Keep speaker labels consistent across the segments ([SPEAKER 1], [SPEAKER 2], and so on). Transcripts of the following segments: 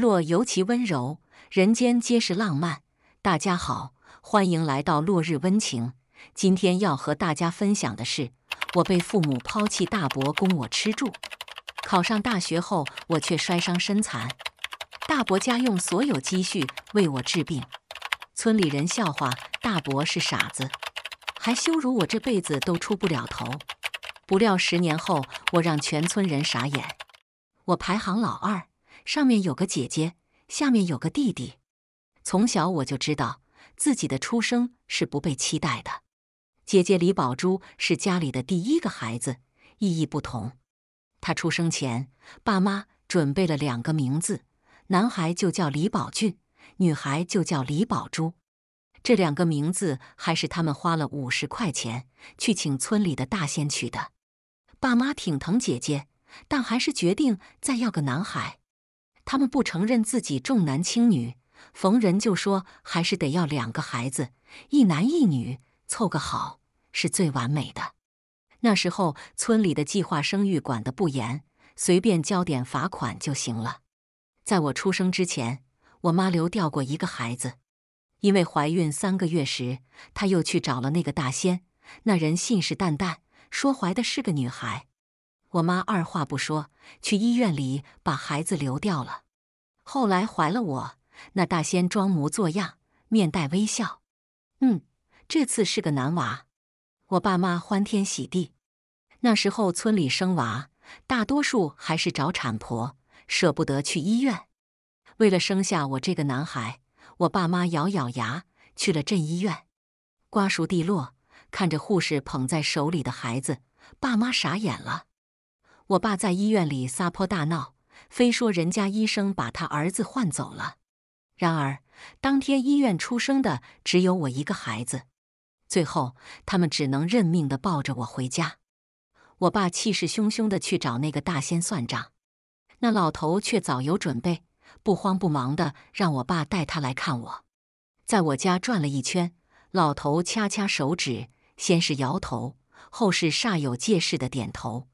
[SPEAKER 1] 落尤其温柔，人间皆是浪漫。大家好，欢迎来到落日温情。今天要和大家分享的是，我被父母抛弃，大伯供我吃住。考上大学后，我却摔伤身残，大伯家用所有积蓄为我治病。村里人笑话大伯是傻子，还羞辱我这辈子都出不了头。不料十年后，我让全村人傻眼。我排行老二。上面有个姐姐，下面有个弟弟。从小我就知道自己的出生是不被期待的。姐姐李宝珠是家里的第一个孩子，意义不同。她出生前，爸妈准备了两个名字：男孩就叫李宝俊，女孩就叫李宝珠。这两个名字还是他们花了五十块钱去请村里的大仙取的。爸妈挺疼姐姐，但还是决定再要个男孩。他们不承认自己重男轻女，逢人就说还是得要两个孩子，一男一女，凑个好是最完美的。那时候村里的计划生育管得不严，随便交点罚款就行了。在我出生之前，我妈流掉过一个孩子，因为怀孕三个月时，她又去找了那个大仙，那人信誓旦旦说怀的是个女孩。我妈二话不说，去医院里把孩子流掉了。后来怀了我，那大仙装模作样，面带微笑。嗯，这次是个男娃，我爸妈欢天喜地。那时候村里生娃，大多数还是找产婆，舍不得去医院。为了生下我这个男孩，我爸妈咬咬牙去了镇医院。瓜熟蒂落，看着护士捧在手里的孩子，爸妈傻眼了。我爸在医院里撒泼大闹，非说人家医生把他儿子换走了。然而，当天医院出生的只有我一个孩子。最后，他们只能认命的抱着我回家。我爸气势汹汹的去找那个大仙算账，那老头却早有准备，不慌不忙的让我爸带他来看我。在我家转了一圈，老头掐掐手指，先是摇头，后是煞有介事的点头。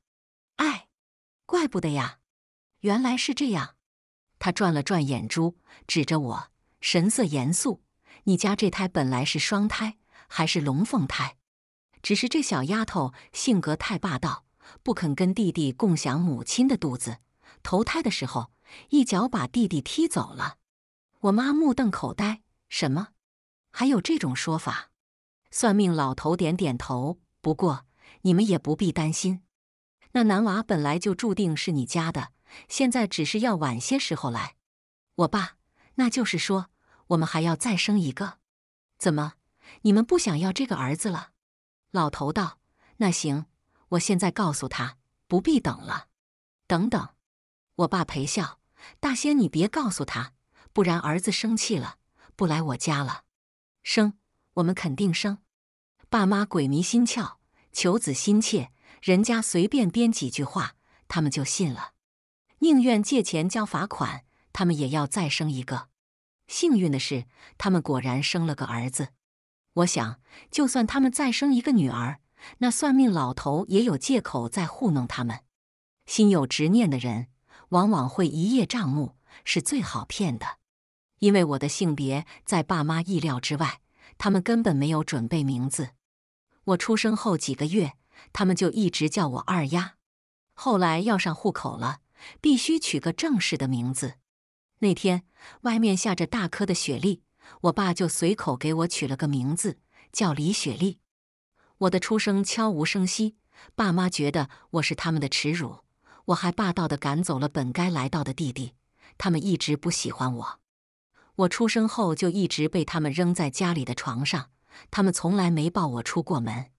[SPEAKER 1] 哎。怪不得呀，原来是这样。他转了转眼珠，指着我，神色严肃：“你家这胎本来是双胎，还是龙凤胎，只是这小丫头性格太霸道，不肯跟弟弟共享母亲的肚子，投胎的时候一脚把弟弟踢走了。”我妈目瞪口呆：“什么？还有这种说法？”算命老头点点头：“不过你们也不必担心。”那男娃本来就注定是你家的，现在只是要晚些时候来。我爸，那就是说我们还要再生一个？怎么，你们不想要这个儿子了？老头道：“那行，我现在告诉他，不必等了。”等等，我爸陪笑：“大仙，你别告诉他，不然儿子生气了，不来我家了。”生，我们肯定生。爸妈鬼迷心窍，求子心切。人家随便编几句话，他们就信了。宁愿借钱交罚款，他们也要再生一个。幸运的是，他们果然生了个儿子。我想，就算他们再生一个女儿，那算命老头也有借口在糊弄他们。心有执念的人，往往会一叶障目，是最好骗的。因为我的性别在爸妈意料之外，他们根本没有准备名字。我出生后几个月。他们就一直叫我二丫，后来要上户口了，必须取个正式的名字。那天外面下着大颗的雪粒，我爸就随口给我取了个名字，叫李雪莉。我的出生悄无声息，爸妈觉得我是他们的耻辱。我还霸道的赶走了本该来到的弟弟，他们一直不喜欢我。我出生后就一直被他们扔在家里的床上，他们从来没抱我出过门。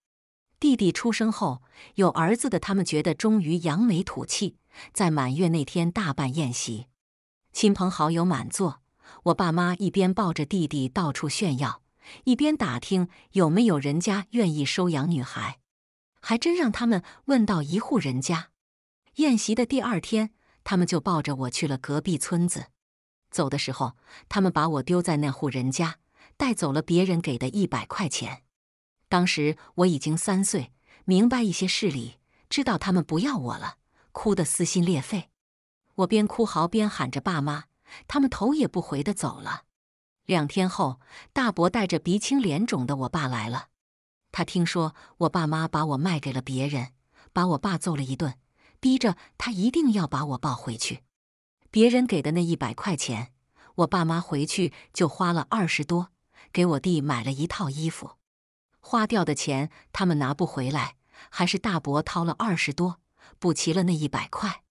[SPEAKER 1] 弟弟出生后，有儿子的他们觉得终于扬眉吐气，在满月那天大办宴席，亲朋好友满座。我爸妈一边抱着弟弟到处炫耀，一边打听有没有人家愿意收养女孩，还真让他们问到一户人家。宴席的第二天，他们就抱着我去了隔壁村子。走的时候，他们把我丢在那户人家，带走了别人给的一百块钱。当时我已经三岁，明白一些事理，知道他们不要我了，哭得撕心裂肺。我边哭嚎边喊着爸妈，他们头也不回的走了。两天后，大伯带着鼻青脸肿的我爸来了。他听说我爸妈把我卖给了别人，把我爸揍了一顿，逼着他一定要把我抱回去。别人给的那一百块钱，我爸妈回去就花了二十多，给我弟买了一套衣服。花掉的钱他们拿不回来，还是大伯掏了二十多，补齐了那一百块。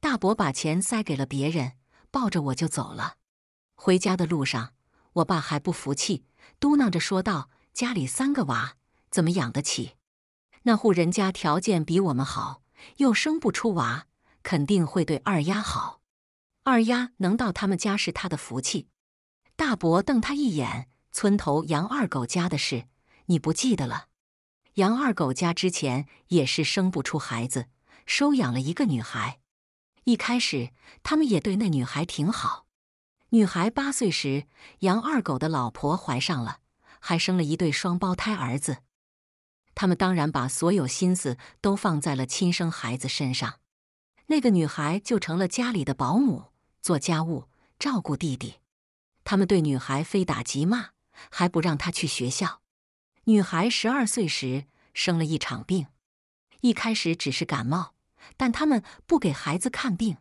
[SPEAKER 1] 大伯把钱塞给了别人，抱着我就走了。回家的路上，我爸还不服气，嘟囔着说道：“家里三个娃，怎么养得起？那户人家条件比我们好，又生不出娃，肯定会对二丫好。二丫能到他们家是他的福气。”大伯瞪他一眼：“村头杨二狗家的事。”你不记得了？杨二狗家之前也是生不出孩子，收养了一个女孩。一开始，他们也对那女孩挺好。女孩八岁时，杨二狗的老婆怀上了，还生了一对双胞胎儿子。他们当然把所有心思都放在了亲生孩子身上，那个女孩就成了家里的保姆，做家务，照顾弟弟。他们对女孩非打即骂，还不让她去学校。女孩十二岁时生了一场病，一开始只是感冒，但他们不给孩子看病，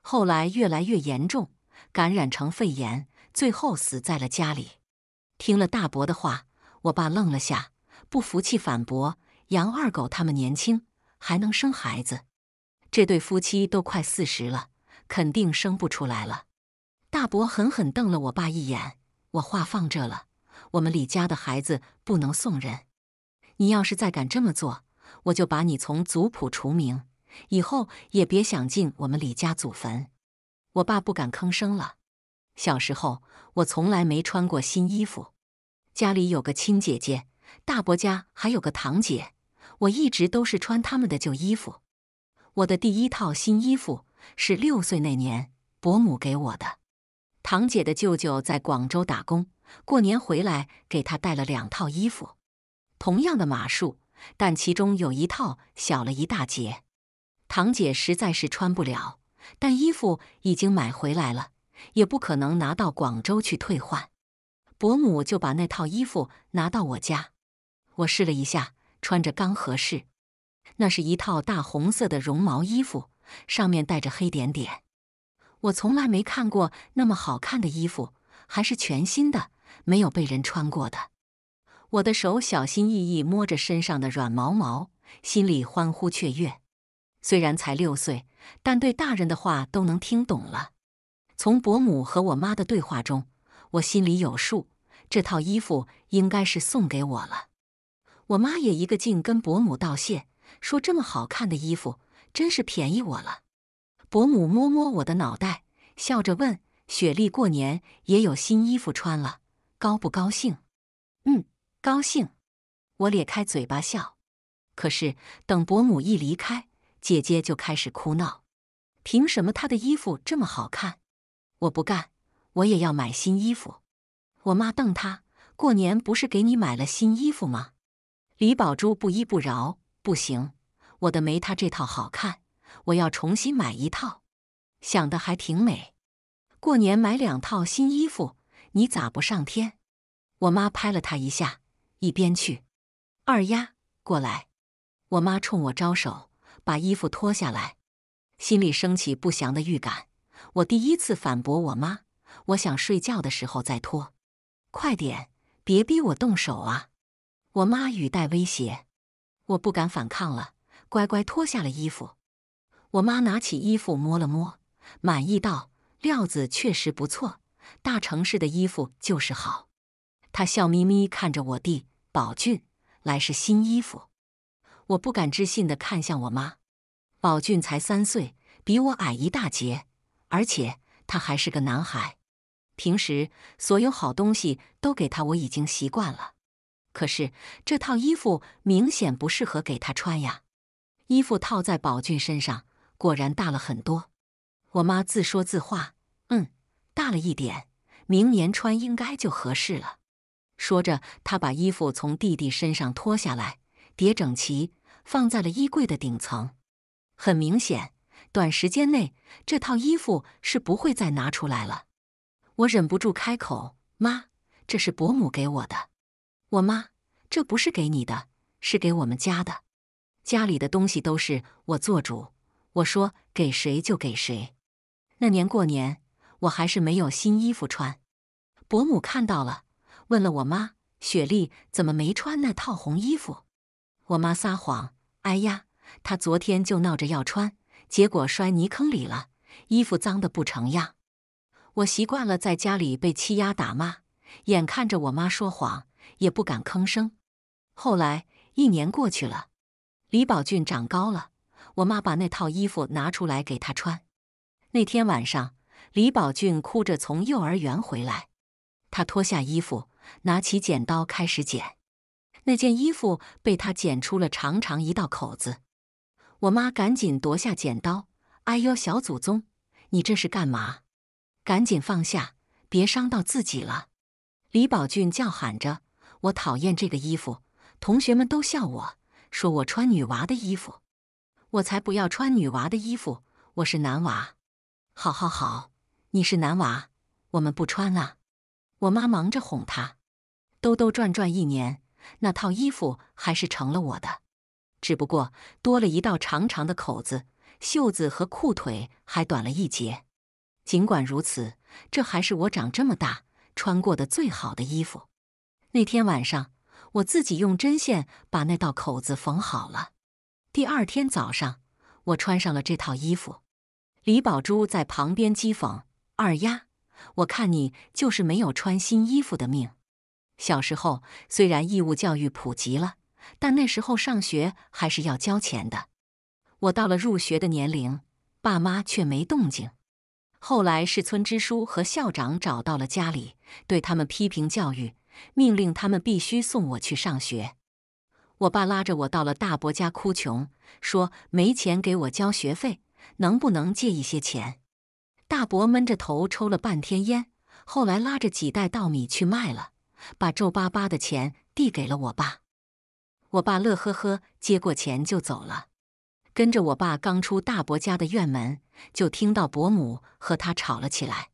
[SPEAKER 1] 后来越来越严重，感染成肺炎，最后死在了家里。听了大伯的话，我爸愣了下，不服气反驳：“杨二狗他们年轻，还能生孩子，这对夫妻都快四十了，肯定生不出来了。”大伯狠狠瞪了我爸一眼，我话放这了。我们李家的孩子不能送人，你要是再敢这么做，我就把你从族谱除名，以后也别想进我们李家祖坟。我爸不敢吭声了。小时候我从来没穿过新衣服，家里有个亲姐姐，大伯家还有个堂姐，我一直都是穿他们的旧衣服。我的第一套新衣服是六岁那年伯母给我的，堂姐的舅舅在广州打工。过年回来给他带了两套衣服，同样的码数，但其中有一套小了一大截。堂姐实在是穿不了，但衣服已经买回来了，也不可能拿到广州去退换。伯母就把那套衣服拿到我家，我试了一下，穿着刚合适。那是一套大红色的绒毛衣服，上面带着黑点点。我从来没看过那么好看的衣服，还是全新的。没有被人穿过的，我的手小心翼翼摸着身上的软毛毛，心里欢呼雀跃。虽然才六岁，但对大人的话都能听懂了。从伯母和我妈的对话中，我心里有数，这套衣服应该是送给我了。我妈也一个劲跟伯母道谢，说这么好看的衣服真是便宜我了。伯母摸摸我的脑袋，笑着问：“雪莉过年也有新衣服穿了？”高不高兴？嗯，高兴。我咧开嘴巴笑。可是等伯母一离开，姐姐就开始哭闹。凭什么她的衣服这么好看？我不干，我也要买新衣服。我妈瞪她：“过年不是给你买了新衣服吗？”李宝珠不依不饶：“不行，我的没她这套好看，我要重新买一套。”想的还挺美，过年买两套新衣服。你咋不上天？我妈拍了他一下，一边去。二丫，过来！我妈冲我招手，把衣服脱下来。心里升起不祥的预感。我第一次反驳我妈：“我想睡觉的时候再脱。”快点，别逼我动手啊！我妈语带威胁。我不敢反抗了，乖乖脱下了衣服。我妈拿起衣服摸了摸，满意道：“料子确实不错。”大城市的衣服就是好。他笑眯眯看着我弟宝俊，来是新衣服。我不敢置信地看向我妈。宝俊才三岁，比我矮一大截，而且他还是个男孩。平时所有好东西都给他，我已经习惯了。可是这套衣服明显不适合给他穿呀。衣服套在宝俊身上，果然大了很多。我妈自说自话：“嗯。”大了一点，明年穿应该就合适了。说着，他把衣服从弟弟身上脱下来，叠整齐，放在了衣柜的顶层。很明显，短时间内这套衣服是不会再拿出来了。我忍不住开口：“妈，这是伯母给我的。”“我妈，这不是给你的，是给我们家的。家里的东西都是我做主，我说给谁就给谁。”那年过年。我还是没有新衣服穿，伯母看到了，问了我妈：“雪莉怎么没穿那套红衣服？”我妈撒谎：“哎呀，她昨天就闹着要穿，结果摔泥坑里了，衣服脏的不成样。”我习惯了在家里被欺压打骂，眼看着我妈说谎也不敢吭声。后来一年过去了，李宝俊长高了，我妈把那套衣服拿出来给他穿。那天晚上。李宝俊哭着从幼儿园回来，他脱下衣服，拿起剪刀开始剪。那件衣服被他剪出了长长一道口子。我妈赶紧夺下剪刀：“哎呦，小祖宗，你这是干嘛？赶紧放下，别伤到自己了！”李宝俊叫喊着：“我讨厌这个衣服，同学们都笑我，说我穿女娃的衣服。我才不要穿女娃的衣服，我是男娃。好好好。”你是男娃，我们不穿了。”我妈忙着哄他，兜兜转转一年，那套衣服还是成了我的，只不过多了一道长长的口子，袖子和裤腿还短了一截。尽管如此，这还是我长这么大穿过的最好的衣服。那天晚上，我自己用针线把那道口子缝好了。第二天早上，我穿上了这套衣服。李宝珠在旁边讥讽。二丫，我看你就是没有穿新衣服的命。小时候虽然义务教育普及了，但那时候上学还是要交钱的。我到了入学的年龄，爸妈却没动静。后来是村支书和校长找到了家里，对他们批评教育，命令他们必须送我去上学。我爸拉着我到了大伯家哭穷，说没钱给我交学费，能不能借一些钱？大伯闷着头抽了半天烟，后来拉着几袋稻米去卖了，把皱巴巴的钱递给了我爸。我爸乐呵呵接过钱就走了。跟着我爸刚出大伯家的院门，就听到伯母和他吵了起来。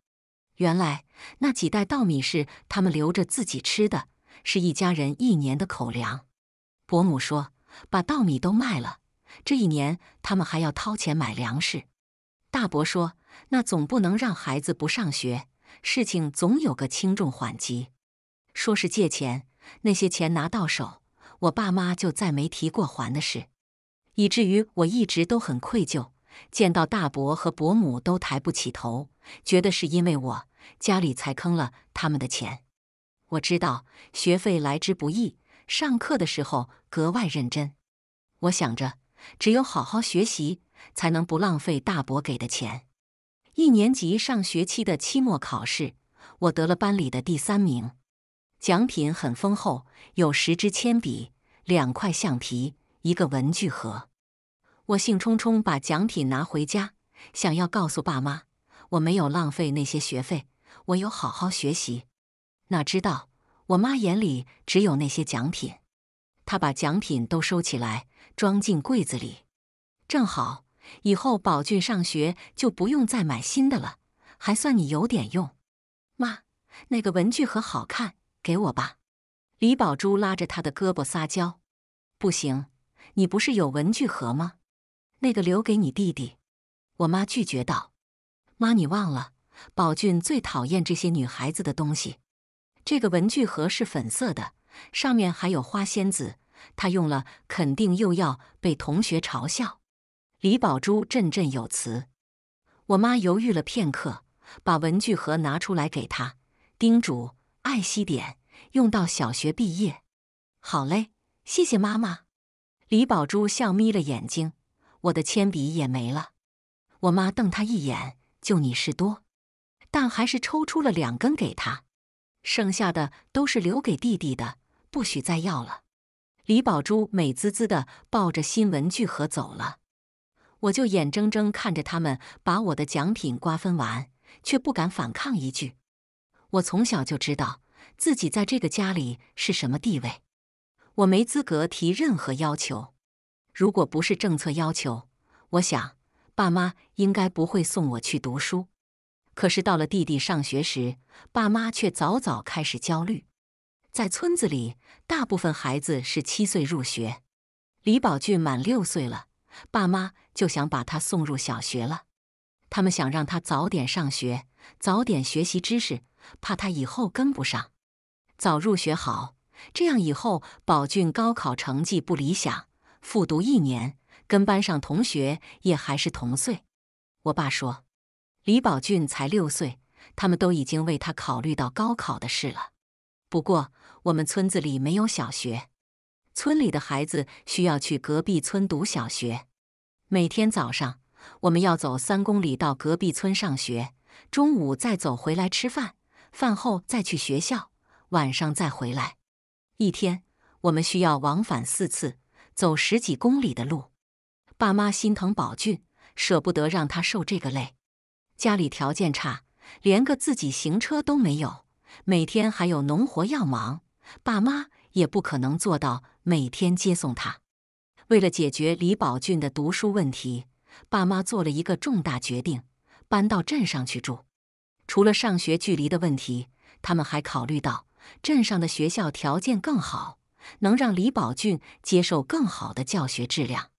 [SPEAKER 1] 原来那几袋稻米是他们留着自己吃的，是一家人一年的口粮。伯母说：“把稻米都卖了，这一年他们还要掏钱买粮食。”大伯说。那总不能让孩子不上学，事情总有个轻重缓急。说是借钱，那些钱拿到手，我爸妈就再没提过还的事，以至于我一直都很愧疚，见到大伯和伯母都抬不起头，觉得是因为我家里才坑了他们的钱。我知道学费来之不易，上课的时候格外认真。我想着，只有好好学习，才能不浪费大伯给的钱。一年级上学期的期末考试，我得了班里的第三名，奖品很丰厚，有十支铅笔、两块橡皮、一个文具盒。我兴冲冲把奖品拿回家，想要告诉爸妈，我没有浪费那些学费，我有好好学习。哪知道我妈眼里只有那些奖品，她把奖品都收起来，装进柜子里，正好。以后宝俊上学就不用再买新的了，还算你有点用。妈，那个文具盒好看，给我吧。李宝珠拉着他的胳膊撒娇。不行，你不是有文具盒吗？那个留给你弟弟。我妈拒绝道：“妈，你忘了，宝俊最讨厌这些女孩子的东西。这个文具盒是粉色的，上面还有花仙子，他用了肯定又要被同学嘲笑。”李宝珠振振有词，我妈犹豫了片刻，把文具盒拿出来给她，叮嘱：“爱惜点，用到小学毕业。”“好嘞，谢谢妈妈。”李宝珠笑眯了眼睛。我的铅笔也没了，我妈瞪他一眼：“就你是多。”但还是抽出了两根给她，剩下的都是留给弟弟的，不许再要了。李宝珠美滋滋的抱着新文具盒走了。我就眼睁睁看着他们把我的奖品瓜分完，却不敢反抗一句。我从小就知道自己在这个家里是什么地位，我没资格提任何要求。如果不是政策要求，我想爸妈应该不会送我去读书。可是到了弟弟上学时，爸妈却早早开始焦虑。在村子里，大部分孩子是七岁入学，李宝俊满六岁了。爸妈就想把他送入小学了，他们想让他早点上学，早点学习知识，怕他以后跟不上。早入学好，这样以后宝俊高考成绩不理想，复读一年，跟班上同学也还是同岁。我爸说，李宝俊才六岁，他们都已经为他考虑到高考的事了。不过我们村子里没有小学。村里的孩子需要去隔壁村读小学，每天早上我们要走三公里到隔壁村上学，中午再走回来吃饭，饭后再去学校，晚上再回来。一天我们需要往返四次，走十几公里的路。爸妈心疼宝俊，舍不得让他受这个累，家里条件差，连个自己行车都没有，每天还有农活要忙，爸妈也不可能做到。每天接送他，为了解决李宝俊的读书问题，爸妈做了一个重大决定，搬到镇上去住。除了上学距离的问题，他们还考虑到镇上的学校条件更好，能让李宝俊接受更好的教学质量。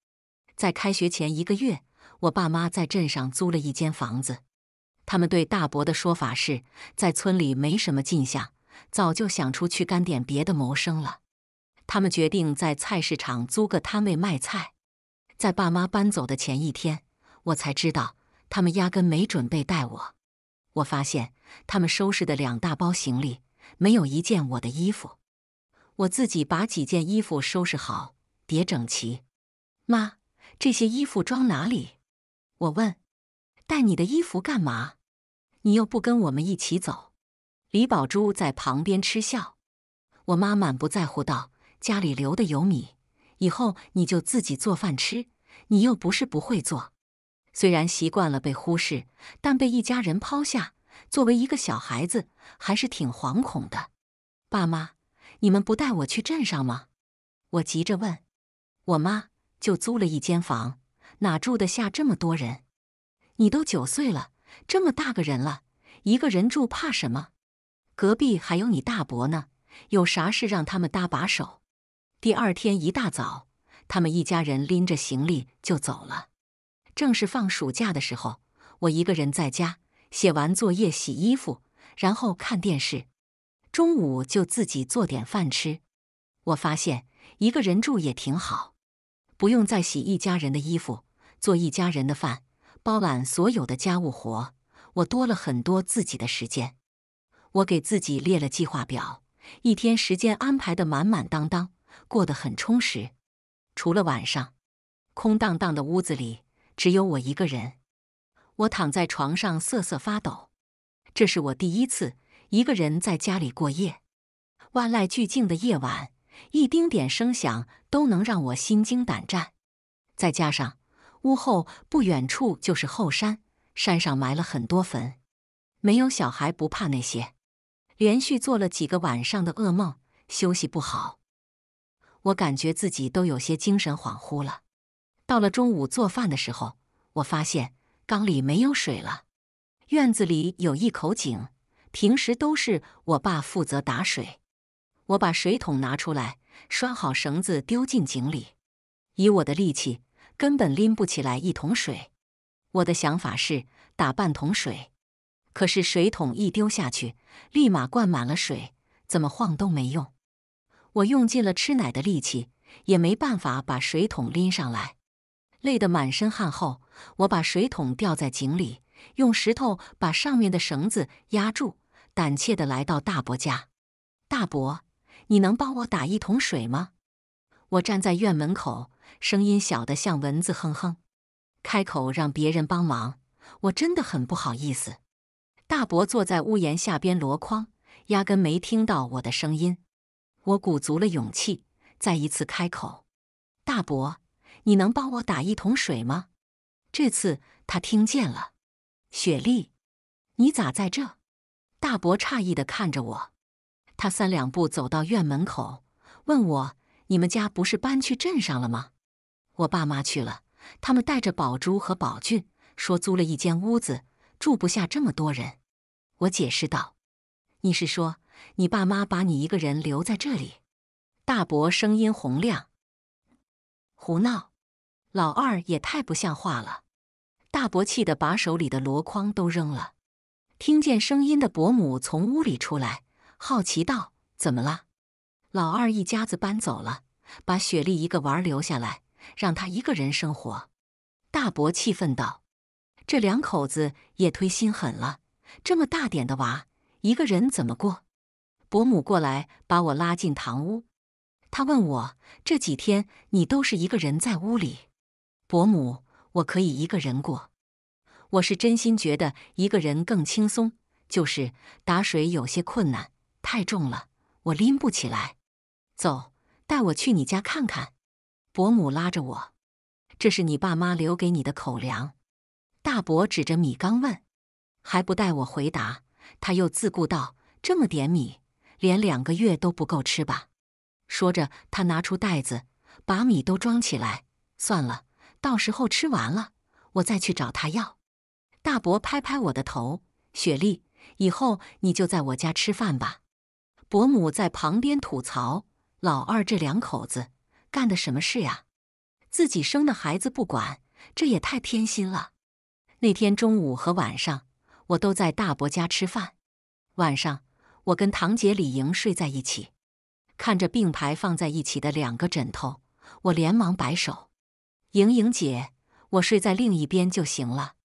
[SPEAKER 1] 在开学前一个月，我爸妈在镇上租了一间房子。他们对大伯的说法是，在村里没什么进项，早就想出去干点别的谋生了。他们决定在菜市场租个摊位卖菜，在爸妈搬走的前一天，我才知道他们压根没准备带我。我发现他们收拾的两大包行李没有一件我的衣服。我自己把几件衣服收拾好，叠整齐。妈，这些衣服装哪里？我问。带你的衣服干嘛？你又不跟我们一起走？李宝珠在旁边嗤笑。我妈满不在乎道。家里留的有米，以后你就自己做饭吃。你又不是不会做。虽然习惯了被忽视，但被一家人抛下，作为一个小孩子，还是挺惶恐的。爸妈，你们不带我去镇上吗？我急着问。我妈就租了一间房，哪住得下这么多人？你都九岁了，这么大个人了，一个人住怕什么？隔壁还有你大伯呢，有啥事让他们搭把手。第二天一大早，他们一家人拎着行李就走了。正是放暑假的时候，我一个人在家写完作业、洗衣服，然后看电视。中午就自己做点饭吃。我发现一个人住也挺好，不用再洗一家人的衣服、做一家人的饭、包揽所有的家务活。我多了很多自己的时间。我给自己列了计划表，一天时间安排的满满当当。过得很充实，除了晚上，空荡荡的屋子里只有我一个人。我躺在床上瑟瑟发抖，这是我第一次一个人在家里过夜。万籁俱静的夜晚，一丁点声响都能让我心惊胆战。再加上屋后不远处就是后山，山上埋了很多坟，没有小孩不怕那些。连续做了几个晚上的噩梦，休息不好。我感觉自己都有些精神恍惚了。到了中午做饭的时候，我发现缸里没有水了。院子里有一口井，平时都是我爸负责打水。我把水桶拿出来，拴好绳子，丢进井里。以我的力气，根本拎不起来一桶水。我的想法是打半桶水，可是水桶一丢下去，立马灌满了水，怎么晃都没用。我用尽了吃奶的力气，也没办法把水桶拎上来，累得满身汗。后，我把水桶吊在井里，用石头把上面的绳子压住，胆怯地来到大伯家。大伯，你能帮我打一桶水吗？我站在院门口，声音小得像蚊子哼哼，开口让别人帮忙，我真的很不好意思。大伯坐在屋檐下边箩筐，压根没听到我的声音。我鼓足了勇气，再一次开口：“大伯，你能帮我打一桶水吗？”这次他听见了。雪莉，你咋在这？大伯诧异地看着我。他三两步走到院门口，问我：“你们家不是搬去镇上了吗？”我爸妈去了，他们带着宝珠和宝骏，说租了一间屋子，住不下这么多人。我解释道：“你是说？”你爸妈把你一个人留在这里，大伯声音洪亮。胡闹，老二也太不像话了。大伯气得把手里的箩筐都扔了。听见声音的伯母从屋里出来，好奇道：“怎么了？”老二一家子搬走了，把雪莉一个娃留下来，让她一个人生活。大伯气愤道：“这两口子也忒心狠了，这么大点的娃，一个人怎么过？”伯母过来把我拉进堂屋，她问我这几天你都是一个人在屋里。伯母，我可以一个人过，我是真心觉得一个人更轻松。就是打水有些困难，太重了，我拎不起来。走，带我去你家看看。伯母拉着我，这是你爸妈留给你的口粮。大伯指着米缸问，还不待我回答，他又自顾道：“这么点米。”连两个月都不够吃吧？说着，他拿出袋子，把米都装起来。算了，到时候吃完了，我再去找他要。大伯拍拍我的头：“雪莉，以后你就在我家吃饭吧。”伯母在旁边吐槽：“老二这两口子干的什么事呀？自己生的孩子不管，这也太偏心了。”那天中午和晚上，我都在大伯家吃饭。晚上。我跟堂姐李莹睡在一起，看着并排放在一起的两个枕头，我连忙摆手：“莹莹姐，我睡在另一边就行了。”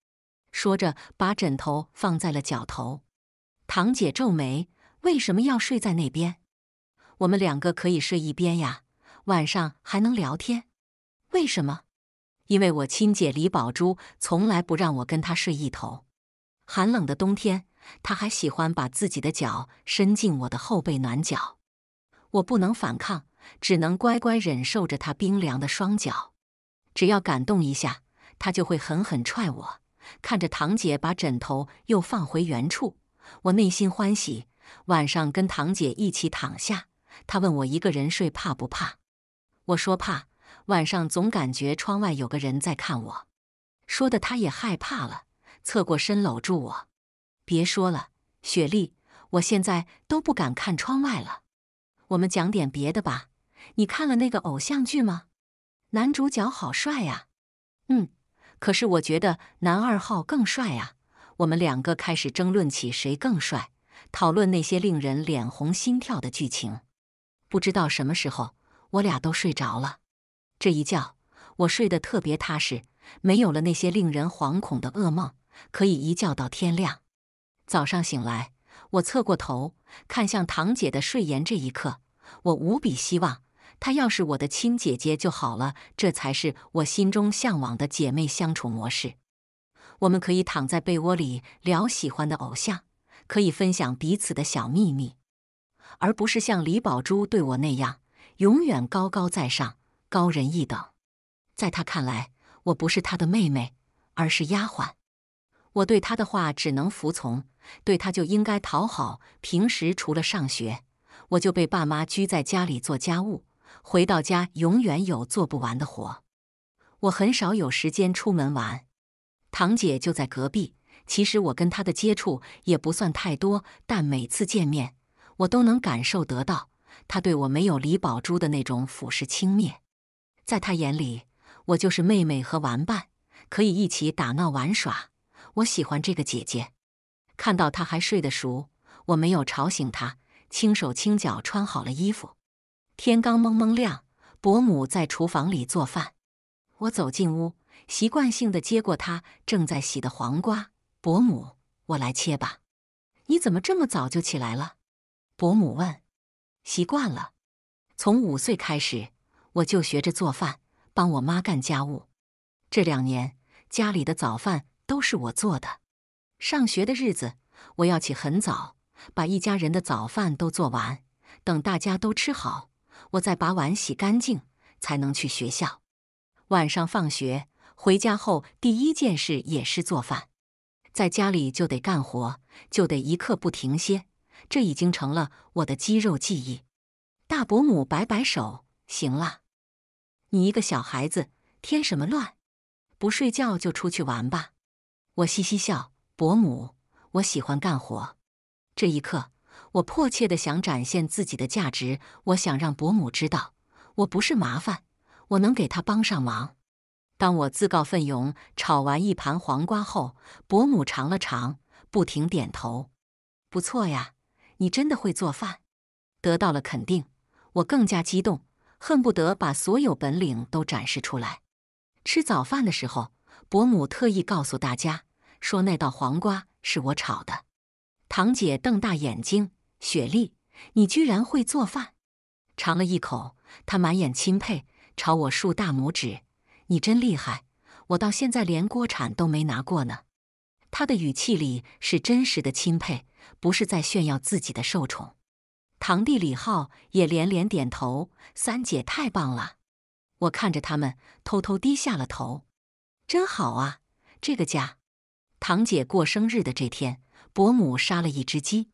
[SPEAKER 1] 说着，把枕头放在了脚头。堂姐皱眉：“为什么要睡在那边？我们两个可以睡一边呀，晚上还能聊天。为什么？因为我亲姐李宝珠从来不让我跟她睡一头。寒冷的冬天。”他还喜欢把自己的脚伸进我的后背暖脚，我不能反抗，只能乖乖忍受着他冰凉的双脚。只要感动一下，他就会狠狠踹我。看着堂姐把枕头又放回原处，我内心欢喜。晚上跟堂姐一起躺下，她问我一个人睡怕不怕，我说怕，晚上总感觉窗外有个人在看我。说的她也害怕了，侧过身搂住我。别说了，雪莉，我现在都不敢看窗外了。我们讲点别的吧。你看了那个偶像剧吗？男主角好帅呀。嗯，可是我觉得男二号更帅啊。我们两个开始争论起谁更帅，讨论那些令人脸红心跳的剧情。不知道什么时候，我俩都睡着了。这一觉，我睡得特别踏实，没有了那些令人惶恐的噩梦，可以一觉到天亮。早上醒来，我侧过头看向堂姐的睡颜。这一刻，我无比希望她要是我的亲姐姐就好了。这才是我心中向往的姐妹相处模式。我们可以躺在被窝里聊喜欢的偶像，可以分享彼此的小秘密，而不是像李宝珠对我那样永远高高在上、高人一等。在她看来，我不是她的妹妹，而是丫鬟。我对她的话只能服从。对，他就应该讨好。平时除了上学，我就被爸妈拘在家里做家务。回到家，永远有做不完的活。我很少有时间出门玩。堂姐就在隔壁，其实我跟她的接触也不算太多，但每次见面，我都能感受得到她对我没有李宝珠的那种俯视轻蔑。在她眼里，我就是妹妹和玩伴，可以一起打闹玩耍。我喜欢这个姐姐。看到他还睡得熟，我没有吵醒他，轻手轻脚穿好了衣服。天刚蒙蒙亮，伯母在厨房里做饭，我走进屋，习惯性的接过他正在洗的黄瓜。伯母，我来切吧。你怎么这么早就起来了？伯母问。习惯了，从五岁开始，我就学着做饭，帮我妈干家务。这两年，家里的早饭都是我做的。上学的日子，我要起很早，把一家人的早饭都做完，等大家都吃好，我再把碗洗干净，才能去学校。晚上放学回家后，第一件事也是做饭，在家里就得干活，就得一刻不停歇，这已经成了我的肌肉记忆。大伯母摆摆手：“行了，你一个小孩子，添什么乱？不睡觉就出去玩吧。”我嘻嘻笑。伯母，我喜欢干活。这一刻，我迫切的想展现自己的价值。我想让伯母知道，我不是麻烦，我能给她帮上忙。当我自告奋勇炒完一盘黄瓜后，伯母尝了尝，不停点头：“不错呀，你真的会做饭。”得到了肯定，我更加激动，恨不得把所有本领都展示出来。吃早饭的时候，伯母特意告诉大家。说那道黄瓜是我炒的，堂姐瞪大眼睛：“雪莉，你居然会做饭！”尝了一口，她满眼钦佩，朝我竖大拇指：“你真厉害！我到现在连锅铲都没拿过呢。”她的语气里是真实的钦佩，不是在炫耀自己的受宠。堂弟李浩也连连点头：“三姐太棒了！”我看着他们，偷偷低下了头。真好啊，这个家。堂姐过生日的这天，伯母杀了一只鸡，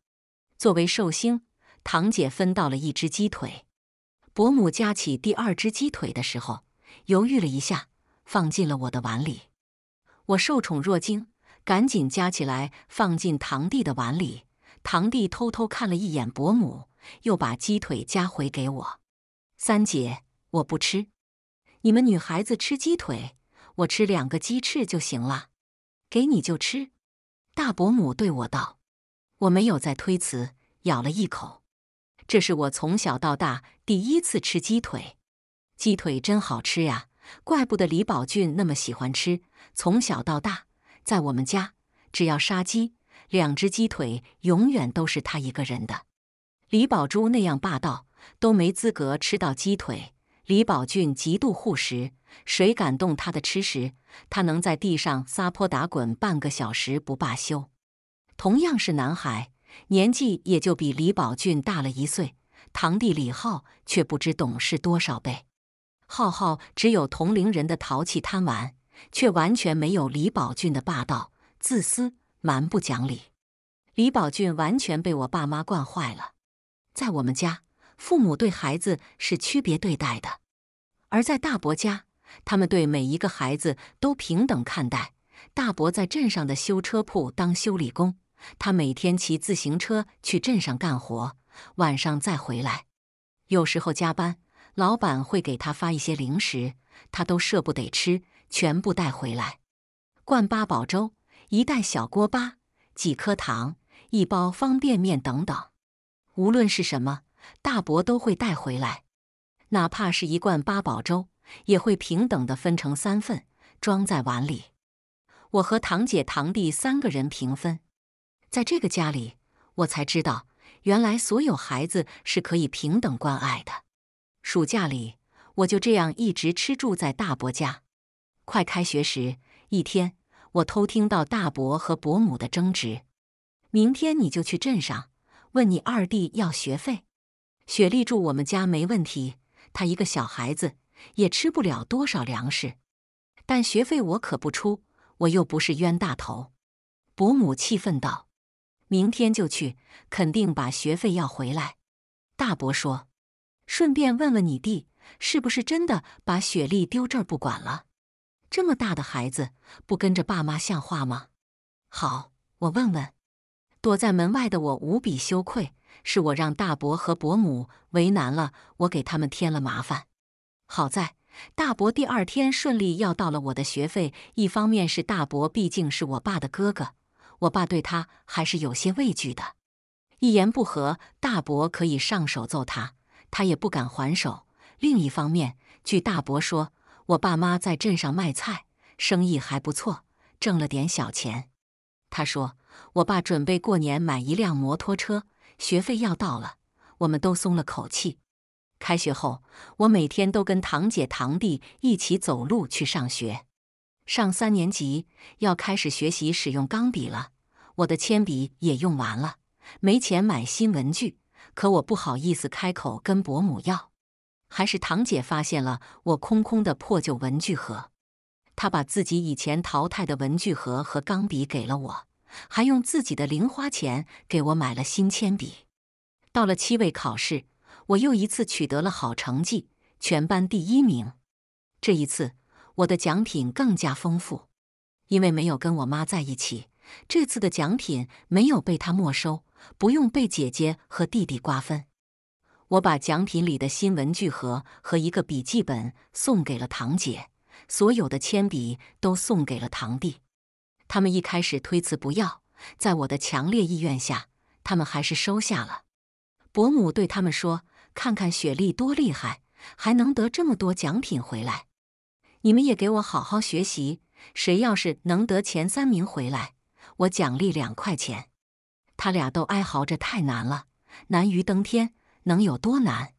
[SPEAKER 1] 作为寿星，堂姐分到了一只鸡腿。伯母夹起第二只鸡腿的时候，犹豫了一下，放进了我的碗里。我受宠若惊，赶紧夹起来放进堂弟的碗里。堂弟偷偷看了一眼伯母，又把鸡腿夹回给我。三姐，我不吃，你们女孩子吃鸡腿，我吃两个鸡翅就行了。给你就吃，大伯母对我道。我没有再推辞，咬了一口。这是我从小到大第一次吃鸡腿，鸡腿真好吃呀！怪不得李宝俊那么喜欢吃。从小到大，在我们家，只要杀鸡，两只鸡腿永远都是他一个人的。李宝珠那样霸道，都没资格吃到鸡腿。李宝俊极度护食，谁敢动他的吃食，他能在地上撒泼打滚半个小时不罢休。同样是男孩，年纪也就比李宝俊大了一岁，堂弟李浩却不知懂事多少倍。浩浩只有同龄人的淘气贪玩，却完全没有李宝俊的霸道、自私、蛮不讲理。李宝俊完全被我爸妈惯坏了，在我们家。父母对孩子是区别对待的，而在大伯家，他们对每一个孩子都平等看待。大伯在镇上的修车铺当修理工，他每天骑自行车去镇上干活，晚上再回来。有时候加班，老板会给他发一些零食，他都舍不得吃，全部带回来：灌八宝粥、一袋小锅巴、几颗糖、一包方便面等等。无论是什么。大伯都会带回来，哪怕是一罐八宝粥，也会平等的分成三份，装在碗里。我和堂姐、堂弟三个人平分。在这个家里，我才知道，原来所有孩子是可以平等关爱的。暑假里，我就这样一直吃住在大伯家。快开学时，一天，我偷听到大伯和伯母的争执：“明天你就去镇上，问你二弟要学费。”雪莉住我们家没问题，她一个小孩子也吃不了多少粮食，但学费我可不出，我又不是冤大头。伯母气愤道：“明天就去，肯定把学费要回来。”大伯说：“顺便问问你弟，是不是真的把雪莉丢这儿不管了？这么大的孩子，不跟着爸妈像话吗？”好，我问问。躲在门外的我无比羞愧。是我让大伯和伯母为难了，我给他们添了麻烦。好在大伯第二天顺利要到了我的学费。一方面是大伯毕竟是我爸的哥哥，我爸对他还是有些畏惧的，一言不合大伯可以上手揍他，他也不敢还手。另一方面，据大伯说，我爸妈在镇上卖菜，生意还不错，挣了点小钱。他说，我爸准备过年买一辆摩托车。学费要到了，我们都松了口气。开学后，我每天都跟堂姐、堂弟一起走路去上学。上三年级要开始学习使用钢笔了，我的铅笔也用完了，没钱买新文具，可我不好意思开口跟伯母要。还是堂姐发现了我空空的破旧文具盒，她把自己以前淘汰的文具盒和钢笔给了我。还用自己的零花钱给我买了新铅笔。到了七位考试，我又一次取得了好成绩，全班第一名。这一次我的奖品更加丰富，因为没有跟我妈在一起，这次的奖品没有被她没收，不用被姐姐和弟弟瓜分。我把奖品里的新文具盒和一个笔记本送给了堂姐，所有的铅笔都送给了堂弟。他们一开始推辞不要，在我的强烈意愿下，他们还是收下了。伯母对他们说：“看看雪莉多厉害，还能得这么多奖品回来。你们也给我好好学习，谁要是能得前三名回来，我奖励两块钱。”他俩都哀嚎着：“太难了，难于登天，能有多难？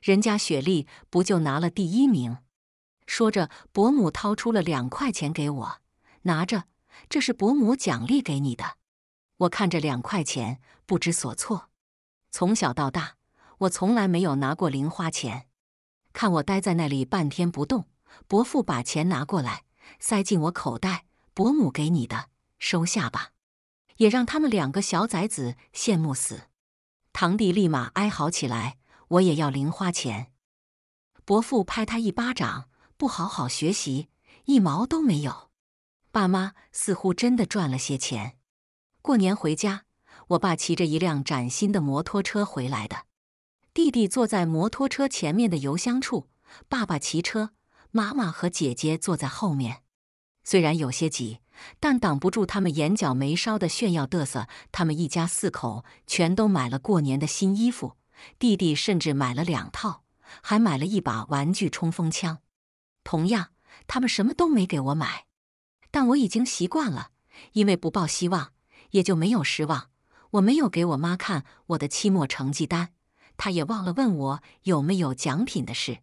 [SPEAKER 1] 人家雪莉不就拿了第一名？”说着，伯母掏出了两块钱给我，拿着。这是伯母奖励给你的。我看着两块钱，不知所措。从小到大，我从来没有拿过零花钱。看我待在那里半天不动，伯父把钱拿过来，塞进我口袋。伯母给你的，收下吧。也让他们两个小崽子羡慕死。堂弟立马哀嚎起来：“我也要零花钱！”伯父拍他一巴掌：“不好好学习，一毛都没有。”爸妈似乎真的赚了些钱。过年回家，我爸骑着一辆崭新的摩托车回来的。弟弟坐在摩托车前面的油箱处，爸爸骑车，妈妈和姐姐坐在后面。虽然有些挤，但挡不住他们眼角眉梢的炫耀嘚瑟。他们一家四口全都买了过年的新衣服，弟弟甚至买了两套，还买了一把玩具冲锋枪。同样，他们什么都没给我买。但我已经习惯了，因为不抱希望，也就没有失望。我没有给我妈看我的期末成绩单，她也忘了问我有没有奖品的事。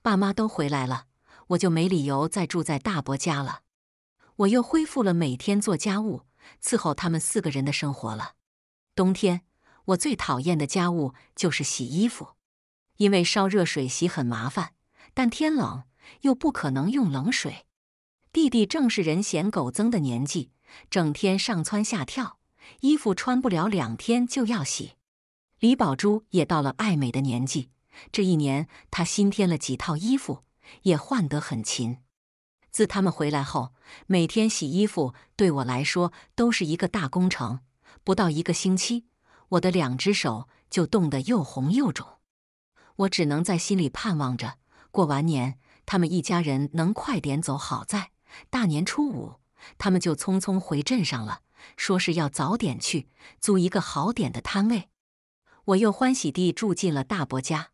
[SPEAKER 1] 爸妈都回来了，我就没理由再住在大伯家了。我又恢复了每天做家务、伺候他们四个人的生活了。冬天我最讨厌的家务就是洗衣服，因为烧热水洗很麻烦，但天冷又不可能用冷水。弟弟正是人嫌狗憎的年纪，整天上蹿下跳，衣服穿不了两天就要洗。李宝珠也到了爱美的年纪，这一年她新添了几套衣服，也换得很勤。自他们回来后，每天洗衣服对我来说都是一个大工程。不到一个星期，我的两只手就冻得又红又肿，我只能在心里盼望着过完年，他们一家人能快点走。好在。大年初五，他们就匆匆回镇上了，说是要早点去租一个好点的摊位。我又欢喜地住进了大伯家。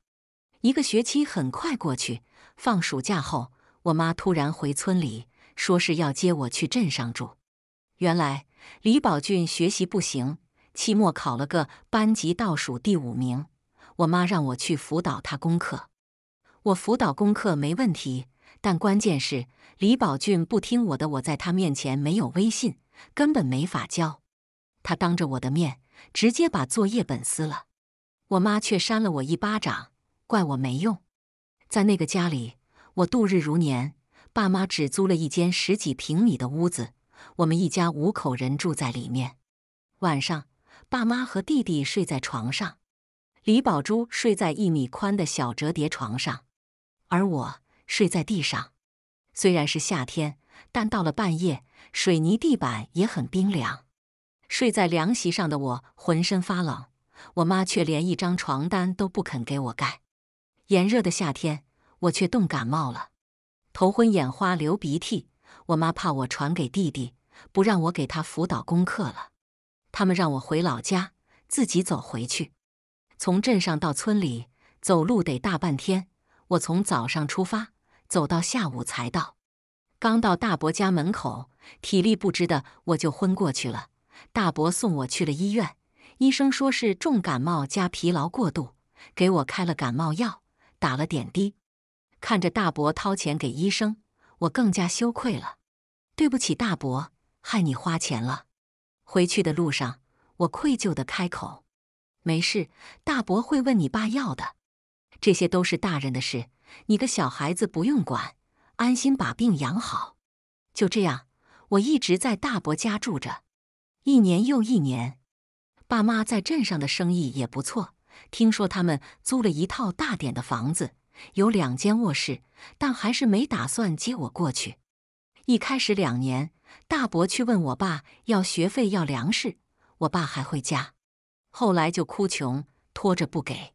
[SPEAKER 1] 一个学期很快过去，放暑假后，我妈突然回村里，说是要接我去镇上住。原来李宝俊学习不行，期末考了个班级倒数第五名。我妈让我去辅导他功课，我辅导功课没问题。但关键是李宝俊不听我的，我在他面前没有威信，根本没法教。他当着我的面直接把作业本撕了，我妈却扇了我一巴掌，怪我没用。在那个家里，我度日如年，爸妈只租了一间十几平米的屋子，我们一家五口人住在里面。晚上，爸妈和弟弟睡在床上，李宝珠睡在一米宽的小折叠床上，而我。睡在地上，虽然是夏天，但到了半夜，水泥地板也很冰凉。睡在凉席上的我浑身发冷，我妈却连一张床单都不肯给我盖。炎热的夏天，我却冻感冒了，头昏眼花，流鼻涕。我妈怕我传给弟弟，不让我给他辅导功课了。他们让我回老家，自己走回去。从镇上到村里，走路得大半天。我从早上出发。走到下午才到，刚到大伯家门口，体力不支的我就昏过去了。大伯送我去了医院，医生说是重感冒加疲劳过度，给我开了感冒药，打了点滴。看着大伯掏钱给医生，我更加羞愧了。对不起，大伯，害你花钱了。回去的路上，我愧疚的开口：“没事，大伯会问你爸要的。这些都是大人的事。”你个小孩子不用管，安心把病养好。就这样，我一直在大伯家住着，一年又一年。爸妈在镇上的生意也不错，听说他们租了一套大点的房子，有两间卧室，但还是没打算接我过去。一开始两年，大伯去问我爸要学费，要粮食，我爸还会家。后来就哭穷，拖着不给。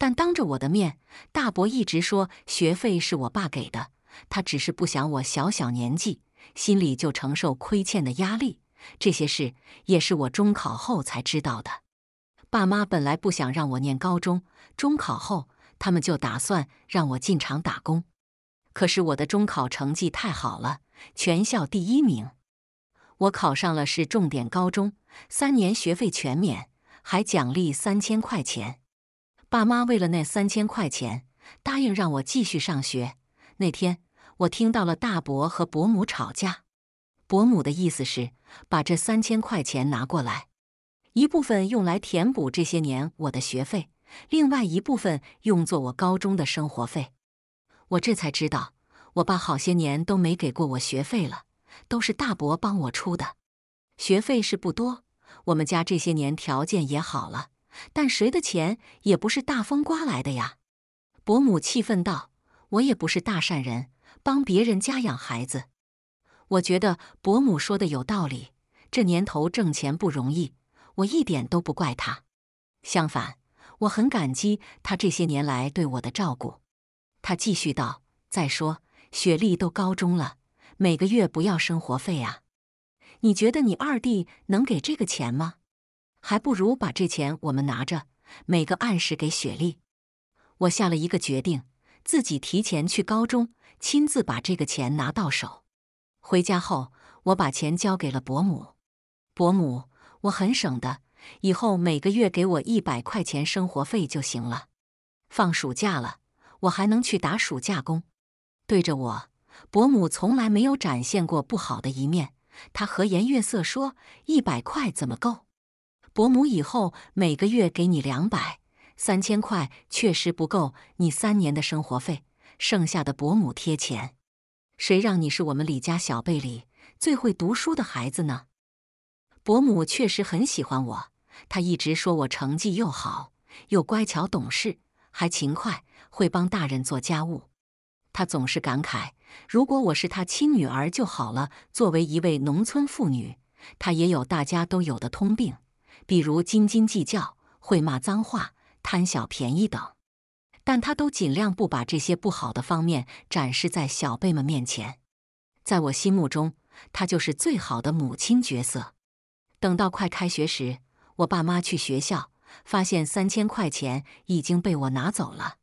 [SPEAKER 1] 但当着我的面，大伯一直说学费是我爸给的，他只是不想我小小年纪心里就承受亏欠的压力。这些事也是我中考后才知道的。爸妈本来不想让我念高中，中考后他们就打算让我进厂打工。可是我的中考成绩太好了，全校第一名，我考上了市重点高中，三年学费全免，还奖励三千块钱。爸妈为了那三千块钱，答应让我继续上学。那天我听到了大伯和伯母吵架，伯母的意思是把这三千块钱拿过来，一部分用来填补这些年我的学费，另外一部分用作我高中的生活费。我这才知道，我爸好些年都没给过我学费了，都是大伯帮我出的。学费是不多，我们家这些年条件也好了。但谁的钱也不是大风刮来的呀！伯母气愤道：“我也不是大善人，帮别人家养孩子。”我觉得伯母说的有道理。这年头挣钱不容易，我一点都不怪他。相反，我很感激他这些年来对我的照顾。他继续道：“再说，雪莉都高中了，每个月不要生活费啊？你觉得你二弟能给这个钱吗？”还不如把这钱我们拿着，每个按时给雪莉。我下了一个决定，自己提前去高中，亲自把这个钱拿到手。回家后，我把钱交给了伯母。伯母，我很省的，以后每个月给我一百块钱生活费就行了。放暑假了，我还能去打暑假工。对着我，伯母从来没有展现过不好的一面，她和颜悦色说：“一百块怎么够？”伯母以后每个月给你两百三千块，确实不够你三年的生活费，剩下的伯母贴钱。谁让你是我们李家小辈里最会读书的孩子呢？伯母确实很喜欢我，她一直说我成绩又好，又乖巧懂事，还勤快，会帮大人做家务。她总是感慨，如果我是她亲女儿就好了。作为一位农村妇女，她也有大家都有的通病。比如斤斤计较、会骂脏话、贪小便宜等，但他都尽量不把这些不好的方面展示在小辈们面前。在我心目中，他就是最好的母亲角色。等到快开学时，我爸妈去学校，发现三千块钱已经被我拿走了。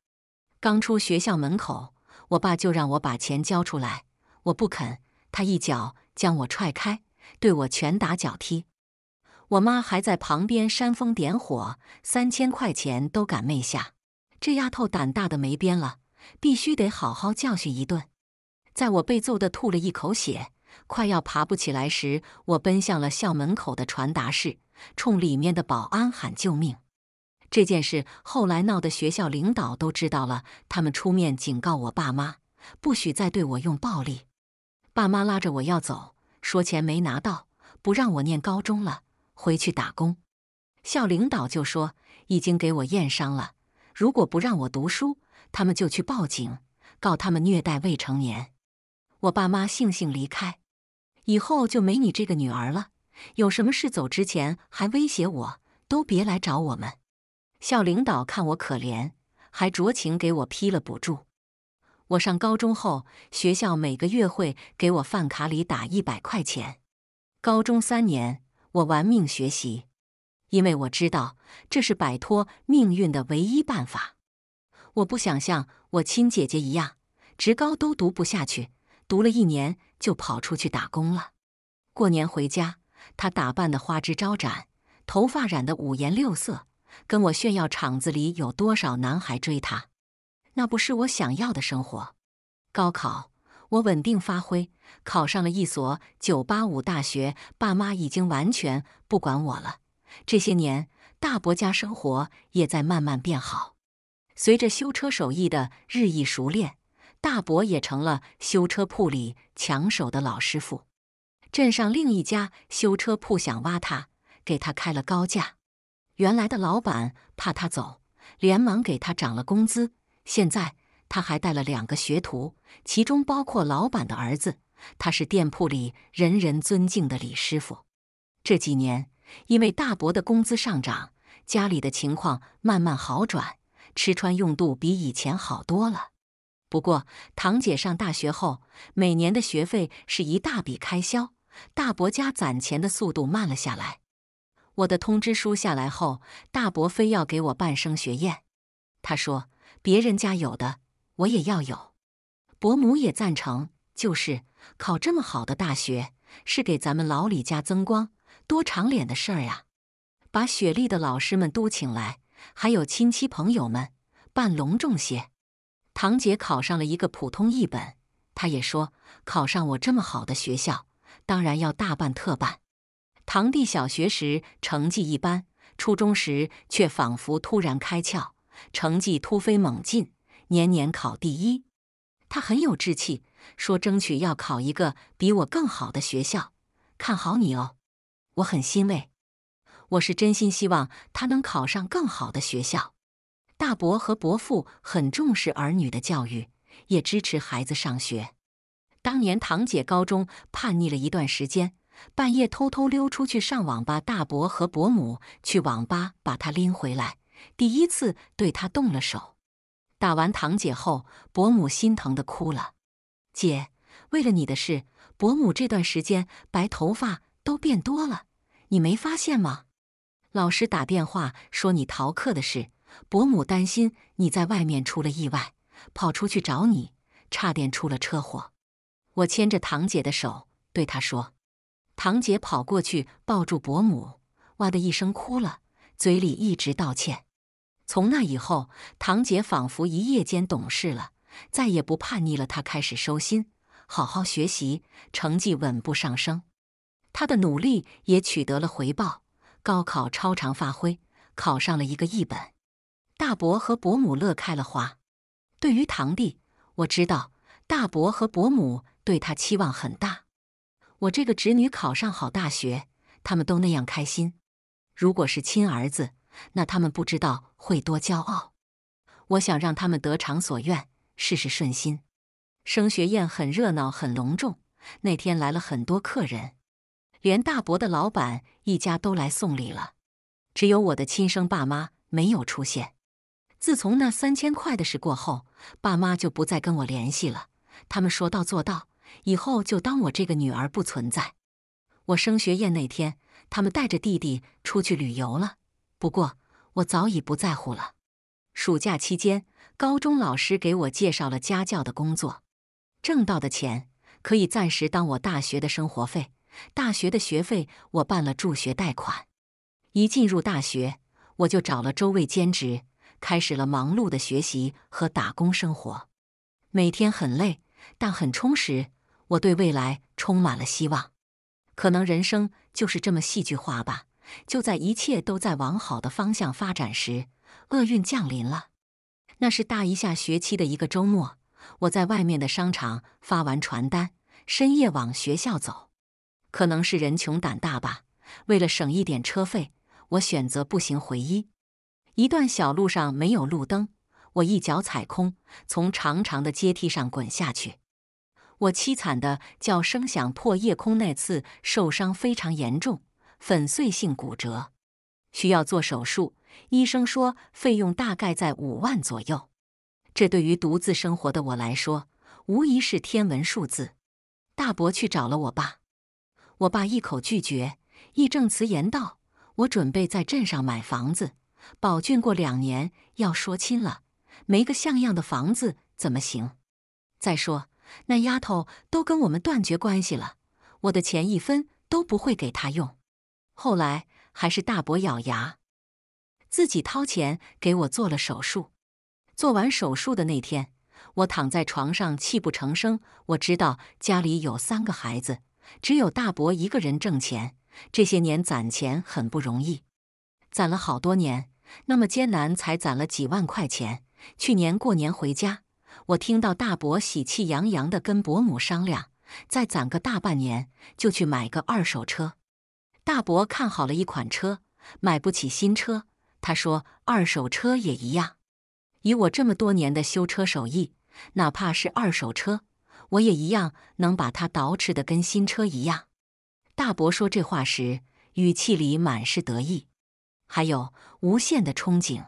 [SPEAKER 1] 刚出学校门口，我爸就让我把钱交出来，我不肯，他一脚将我踹开，对我拳打脚踢。我妈还在旁边煽风点火，三千块钱都敢昧下，这丫头胆大的没边了，必须得好好教训一顿。在我被揍得吐了一口血，快要爬不起来时，我奔向了校门口的传达室，冲里面的保安喊救命。这件事后来闹得学校领导都知道了，他们出面警告我爸妈，不许再对我用暴力。爸妈拉着我要走，说钱没拿到，不让我念高中了。回去打工，校领导就说已经给我验伤了。如果不让我读书，他们就去报警，告他们虐待未成年。我爸妈悻悻离开，以后就没你这个女儿了。有什么事走之前还威胁我，都别来找我们。校领导看我可怜，还酌情给我批了补助。我上高中后，学校每个月会给我饭卡里打一百块钱。高中三年。我玩命学习，因为我知道这是摆脱命运的唯一办法。我不想像我亲姐姐一样，职高都读不下去，读了一年就跑出去打工了。过年回家，她打扮的花枝招展，头发染得五颜六色，跟我炫耀厂子里有多少男孩追她。那不是我想要的生活。高考。我稳定发挥，考上了一所九八五大学。爸妈已经完全不管我了。这些年，大伯家生活也在慢慢变好。随着修车手艺的日益熟练，大伯也成了修车铺里抢手的老师傅。镇上另一家修车铺想挖他，给他开了高价。原来的老板怕他走，连忙给他涨了工资。现在。他还带了两个学徒，其中包括老板的儿子。他是店铺里人人尊敬的李师傅。这几年，因为大伯的工资上涨，家里的情况慢慢好转，吃穿用度比以前好多了。不过，堂姐上大学后，每年的学费是一大笔开销，大伯家攒钱的速度慢了下来。我的通知书下来后，大伯非要给我办升学宴，他说别人家有的。我也要有，伯母也赞成。就是考这么好的大学，是给咱们老李家增光，多长脸的事儿呀！把雪莉的老师们都请来，还有亲戚朋友们，办隆重些。堂姐考上了一个普通一本，她也说考上我这么好的学校，当然要大办特办。堂弟小学时成绩一般，初中时却仿佛突然开窍，成绩突飞猛进。年年考第一，他很有志气，说争取要考一个比我更好的学校。看好你哦，我很欣慰。我是真心希望他能考上更好的学校。大伯和伯父很重视儿女的教育，也支持孩子上学。当年堂姐高中叛逆了一段时间，半夜偷偷溜出去上网吧，大伯和伯母去网吧把她拎回来，第一次对她动了手。打完堂姐后，伯母心疼的哭了。姐，为了你的事，伯母这段时间白头发都变多了，你没发现吗？老师打电话说你逃课的事，伯母担心你在外面出了意外，跑出去找你，差点出了车祸。我牵着堂姐的手对她说，堂姐跑过去抱住伯母，哇的一声哭了，嘴里一直道歉。从那以后，堂姐仿佛一夜间懂事了，再也不叛逆了。她开始收心，好好学习，成绩稳步上升。她的努力也取得了回报，高考超常发挥，考上了一个一本。大伯和伯母乐开了花。对于堂弟，我知道大伯和伯母对他期望很大。我这个侄女考上好大学，他们都那样开心。如果是亲儿子，那他们不知道。会多骄傲，我想让他们得偿所愿，事事顺心。升学宴很热闹，很隆重。那天来了很多客人，连大伯的老板一家都来送礼了。只有我的亲生爸妈没有出现。自从那三千块的事过后，爸妈就不再跟我联系了。他们说到做到，以后就当我这个女儿不存在。我升学宴那天，他们带着弟弟出去旅游了。不过。我早已不在乎了。暑假期间，高中老师给我介绍了家教的工作，挣到的钱可以暂时当我大学的生活费。大学的学费我办了助学贷款。一进入大学，我就找了周位兼职，开始了忙碌的学习和打工生活。每天很累，但很充实。我对未来充满了希望。可能人生就是这么戏剧化吧。就在一切都在往好的方向发展时，厄运降临了。那是大一下学期的一个周末，我在外面的商场发完传单，深夜往学校走。可能是人穷胆大吧，为了省一点车费，我选择步行回。一一段小路上没有路灯，我一脚踩空，从长长的阶梯上滚下去。我凄惨的叫声响破夜空。那次受伤非常严重。粉碎性骨折，需要做手术。医生说费用大概在五万左右。这对于独自生活的我来说，无疑是天文数字。大伯去找了我爸，我爸一口拒绝，义正辞严道：“我准备在镇上买房子。宝俊过两年要说亲了，没个像样的房子怎么行？再说那丫头都跟我们断绝关系了，我的钱一分都不会给她用。”后来还是大伯咬牙，自己掏钱给我做了手术。做完手术的那天，我躺在床上泣不成声。我知道家里有三个孩子，只有大伯一个人挣钱，这些年攒钱很不容易，攒了好多年，那么艰难才攒了几万块钱。去年过年回家，我听到大伯喜气洋洋的跟伯母商量，再攒个大半年就去买个二手车。大伯看好了一款车，买不起新车。他说：“二手车也一样。以我这么多年的修车手艺，哪怕是二手车，我也一样能把它捯饬的跟新车一样。”大伯说这话时，语气里满是得意，还有无限的憧憬。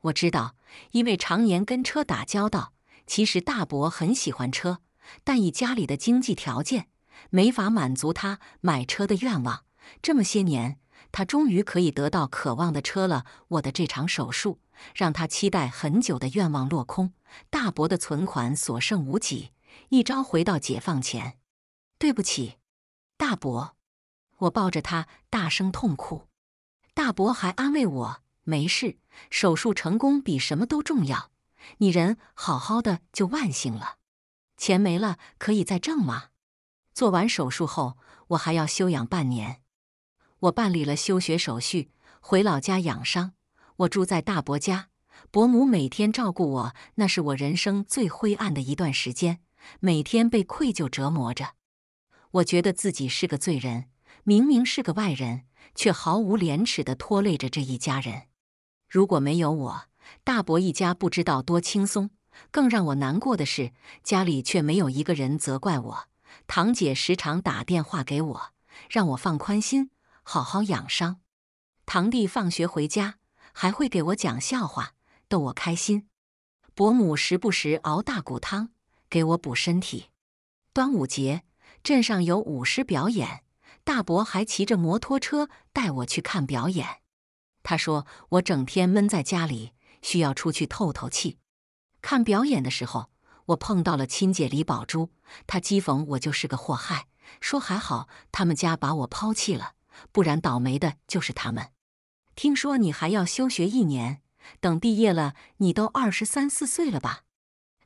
[SPEAKER 1] 我知道，因为常年跟车打交道，其实大伯很喜欢车，但以家里的经济条件，没法满足他买车的愿望。这么些年，他终于可以得到渴望的车了。我的这场手术让他期待很久的愿望落空。大伯的存款所剩无几，一朝回到解放前。对不起，大伯，我抱着他大声痛哭。大伯还安慰我：“没事，手术成功比什么都重要。你人好好的就万幸了。钱没了可以再挣嘛。”做完手术后，我还要休养半年。我办理了休学手续，回老家养伤。我住在大伯家，伯母每天照顾我。那是我人生最灰暗的一段时间，每天被愧疚折磨着。我觉得自己是个罪人，明明是个外人，却毫无廉耻地拖累着这一家人。如果没有我，大伯一家不知道多轻松。更让我难过的是，家里却没有一个人责怪我。堂姐时常打电话给我，让我放宽心。好好养伤，堂弟放学回家还会给我讲笑话，逗我开心。伯母时不时熬大骨汤给我补身体。端午节，镇上有舞狮表演，大伯还骑着摩托车带我去看表演。他说我整天闷在家里，需要出去透透气。看表演的时候，我碰到了亲姐李宝珠，她讥讽我就是个祸害，说还好他们家把我抛弃了。不然倒霉的就是他们。听说你还要休学一年，等毕业了你都二十三四岁了吧？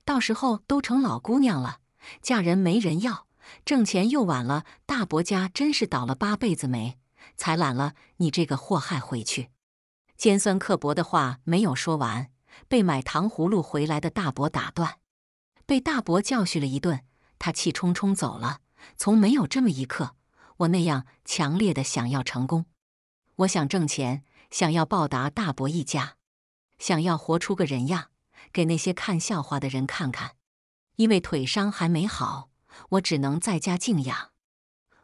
[SPEAKER 1] 到时候都成老姑娘了，嫁人没人要，挣钱又晚了。大伯家真是倒了八辈子霉，才揽了你这个祸害回去。尖酸刻薄的话没有说完，被买糖葫芦回来的大伯打断，被大伯教训了一顿，他气冲冲走了，从没有这么一刻。我那样强烈的想要成功，我想挣钱，想要报答大伯一家，想要活出个人样，给那些看笑话的人看看。因为腿伤还没好，我只能在家静养。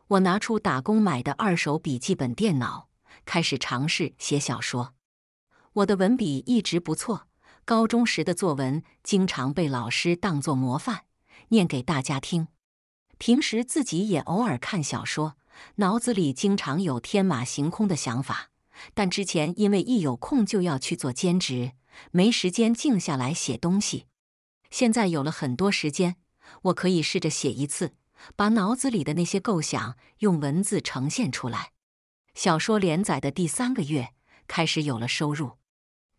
[SPEAKER 1] 我拿出打工买的二手笔记本电脑，开始尝试写小说。我的文笔一直不错，高中时的作文经常被老师当做模范念给大家听。平时自己也偶尔看小说。脑子里经常有天马行空的想法，但之前因为一有空就要去做兼职，没时间静下来写东西。现在有了很多时间，我可以试着写一次，把脑子里的那些构想用文字呈现出来。小说连载的第三个月开始有了收入，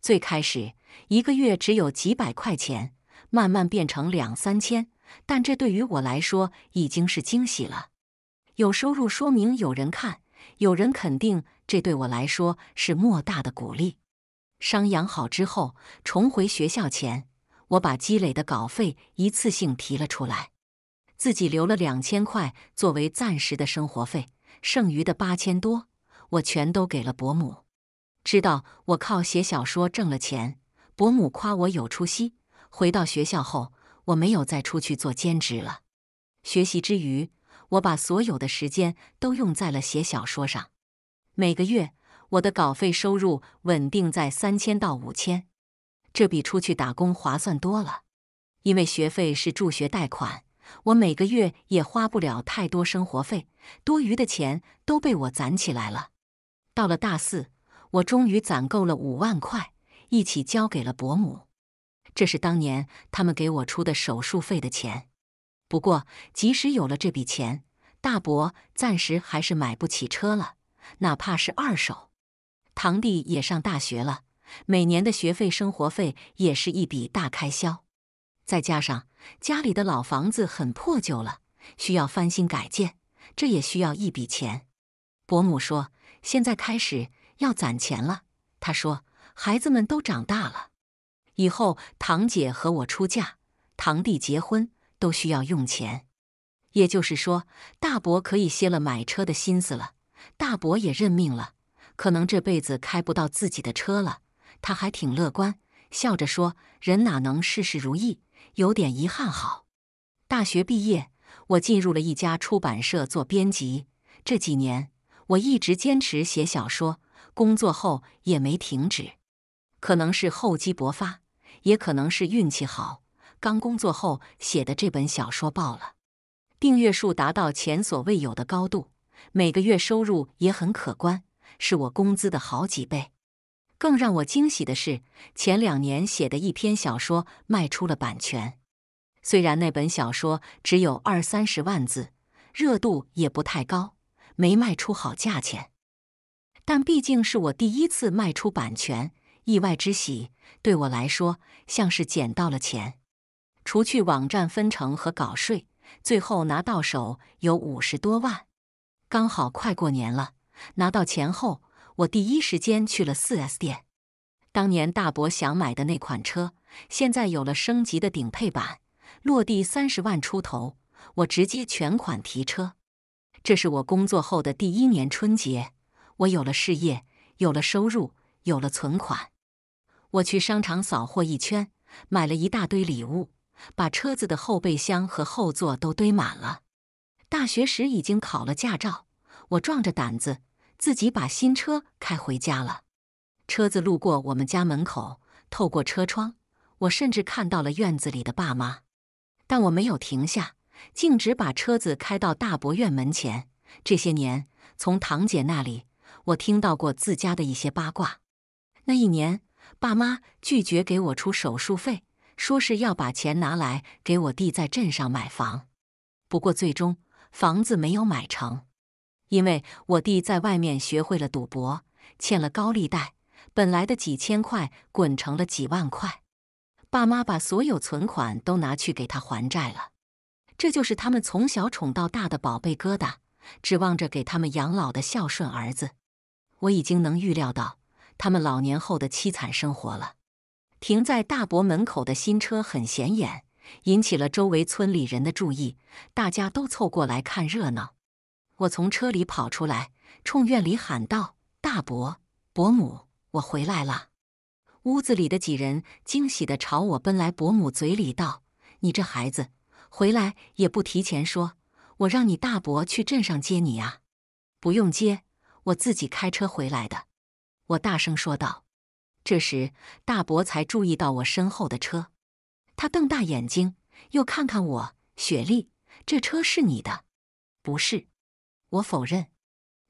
[SPEAKER 1] 最开始一个月只有几百块钱，慢慢变成两三千，但这对于我来说已经是惊喜了。有收入说明有人看，有人肯定，这对我来说是莫大的鼓励。伤养好之后，重回学校前，我把积累的稿费一次性提了出来，自己留了两千块作为暂时的生活费，剩余的八千多我全都给了伯母。知道我靠写小说挣了钱，伯母夸我有出息。回到学校后，我没有再出去做兼职了，学习之余。我把所有的时间都用在了写小说上，每个月我的稿费收入稳定在三千到五千，这比出去打工划算多了。因为学费是助学贷款，我每个月也花不了太多生活费，多余的钱都被我攒起来了。到了大四，我终于攒够了五万块，一起交给了伯母，这是当年他们给我出的手术费的钱。不过，即使有了这笔钱，大伯暂时还是买不起车了，哪怕是二手。堂弟也上大学了，每年的学费、生活费也是一笔大开销。再加上家里的老房子很破旧了，需要翻新改建，这也需要一笔钱。伯母说：“现在开始要攒钱了。”她说：“孩子们都长大了，以后堂姐和我出嫁，堂弟结婚。”都需要用钱，也就是说，大伯可以歇了买车的心思了。大伯也认命了，可能这辈子开不到自己的车了。他还挺乐观，笑着说：“人哪能事事如意，有点遗憾好。”大学毕业，我进入了一家出版社做编辑。这几年，我一直坚持写小说，工作后也没停止。可能是厚积薄发，也可能是运气好。刚工作后写的这本小说爆了，订阅数达到前所未有的高度，每个月收入也很可观，是我工资的好几倍。更让我惊喜的是，前两年写的一篇小说卖出了版权。虽然那本小说只有二三十万字，热度也不太高，没卖出好价钱，但毕竟是我第一次卖出版权，意外之喜，对我来说像是捡到了钱。除去网站分成和稿税，最后拿到手有五十多万，刚好快过年了。拿到钱后，我第一时间去了 4S 店。当年大伯想买的那款车，现在有了升级的顶配版，落地三十万出头，我直接全款提车。这是我工作后的第一年春节，我有了事业，有了收入，有了存款。我去商场扫货一圈，买了一大堆礼物。把车子的后备箱和后座都堆满了。大学时已经考了驾照，我壮着胆子自己把新车开回家了。车子路过我们家门口，透过车窗，我甚至看到了院子里的爸妈。但我没有停下，径直把车子开到大博院门前。这些年，从堂姐那里，我听到过自家的一些八卦。那一年，爸妈拒绝给我出手术费。说是要把钱拿来给我弟在镇上买房，不过最终房子没有买成，因为我弟在外面学会了赌博，欠了高利贷，本来的几千块滚成了几万块，爸妈把所有存款都拿去给他还债了。这就是他们从小宠到大的宝贝疙瘩，指望着给他们养老的孝顺儿子，我已经能预料到他们老年后的凄惨生活了。停在大伯门口的新车很显眼，引起了周围村里人的注意，大家都凑过来看热闹。我从车里跑出来，冲院里喊道：“大伯，伯母，我回来了！”屋子里的几人惊喜地朝我奔来。伯母嘴里道：“你这孩子，回来也不提前说，我让你大伯去镇上接你啊！”“不用接，我自己开车回来的。”我大声说道。这时，大伯才注意到我身后的车，他瞪大眼睛，又看看我。雪莉，这车是你的？不是，我否认。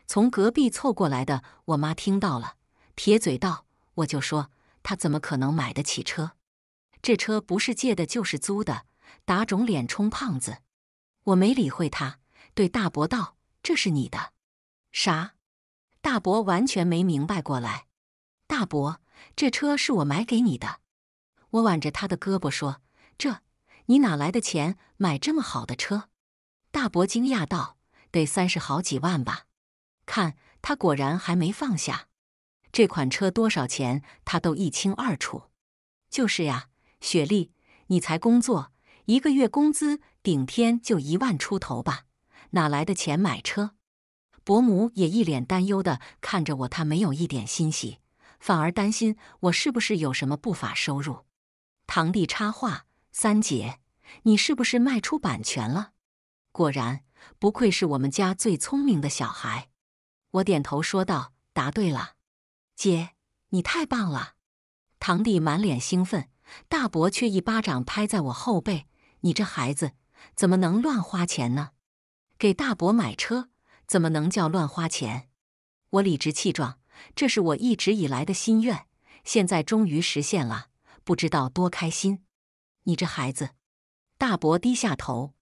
[SPEAKER 1] 从隔壁凑过来的我妈听到了，撇嘴道：“我就说他怎么可能买得起车？这车不是借的就是租的，打肿脸充胖子。”我没理会他，对大伯道：“这是你的。”啥？大伯完全没明白过来。大伯。这车是我买给你的，我挽着他的胳膊说：“这你哪来的钱买这么好的车？”大伯惊讶道：“得三十好几万吧？”看他果然还没放下。这款车多少钱，他都一清二楚。就是呀，雪莉，你才工作一个月，工资顶天就一万出头吧，哪来的钱买车？伯母也一脸担忧地看着我，她没有一点欣喜。反而担心我是不是有什么不法收入。堂弟插话：“三姐，你是不是卖出版权了？”果然，不愧是我们家最聪明的小孩。我点头说道：“答对了，姐，你太棒了！”堂弟满脸兴奋，大伯却一巴掌拍在我后背：“你这孩子怎么能乱花钱呢？给大伯买车怎么能叫乱花钱？”我理直气壮。这是我一直以来的心愿，现在终于实现了，不知道多开心！你这孩子，大伯低下头，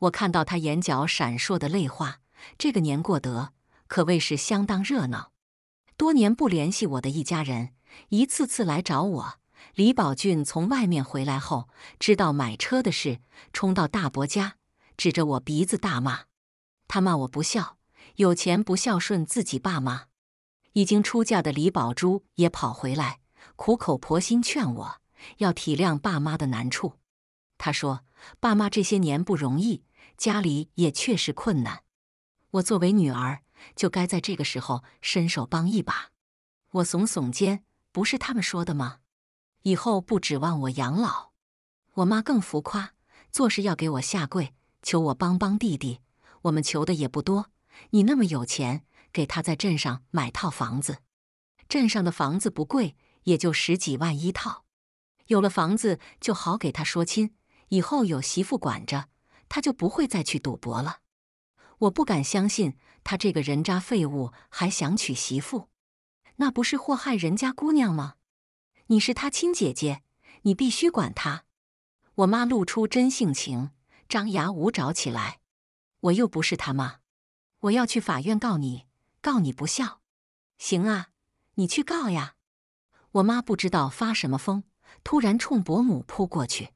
[SPEAKER 1] 我看到他眼角闪烁的泪花。这个年过得可谓是相当热闹，多年不联系我的一家人一次次来找我。李宝俊从外面回来后，知道买车的事，冲到大伯家，指着我鼻子大骂，他骂我不孝，有钱不孝顺自己爸妈。已经出嫁的李宝珠也跑回来，苦口婆心劝我要体谅爸妈的难处。他说：“爸妈这些年不容易，家里也确实困难。我作为女儿，就该在这个时候伸手帮一把。”我耸耸肩：“不是他们说的吗？以后不指望我养老。”我妈更浮夸，做事要给我下跪，求我帮帮弟弟。我们求的也不多，你那么有钱。给他在镇上买套房子，镇上的房子不贵，也就十几万一套。有了房子就好给他说亲，以后有媳妇管着，他就不会再去赌博了。我不敢相信他这个人渣废物还想娶媳妇，那不是祸害人家姑娘吗？你是他亲姐姐，你必须管他。我妈露出真性情，张牙舞爪起来。我又不是他妈，我要去法院告你。告你不孝，行啊，你去告呀！我妈不知道发什么疯，突然冲伯母扑过去，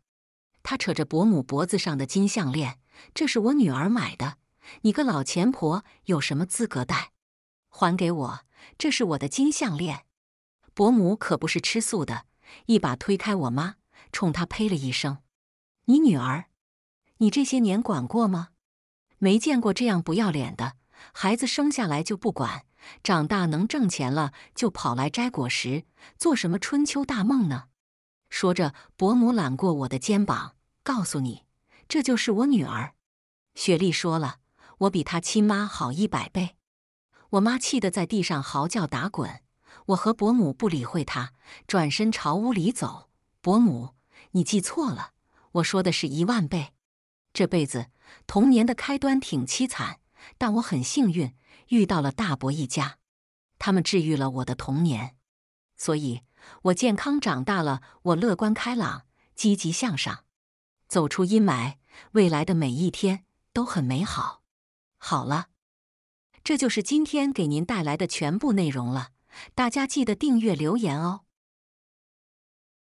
[SPEAKER 1] 她扯着伯母脖子上的金项链，这是我女儿买的，你个老钱婆有什么资格戴？还给我，这是我的金项链！伯母可不是吃素的，一把推开我妈，冲她呸了一声：“你女儿，你这些年管过吗？没见过这样不要脸的。”孩子生下来就不管，长大能挣钱了就跑来摘果实，做什么春秋大梦呢？说着，伯母揽过我的肩膀，告诉你：“这就是我女儿。”雪莉说了：“我比她亲妈好一百倍。”我妈气得在地上嚎叫打滚。我和伯母不理会她，转身朝屋里走。伯母，你记错了，我说的是一万倍。这辈子，童年的开端挺凄惨。但我很幸运遇到了大伯一家，他们治愈了我的童年，所以，我健康长大了，我乐观开朗，积极向上，走出阴霾，未来的每一天都很美好。好了，这就是今天给您带来的全部内容了，大家记得订阅留言哦。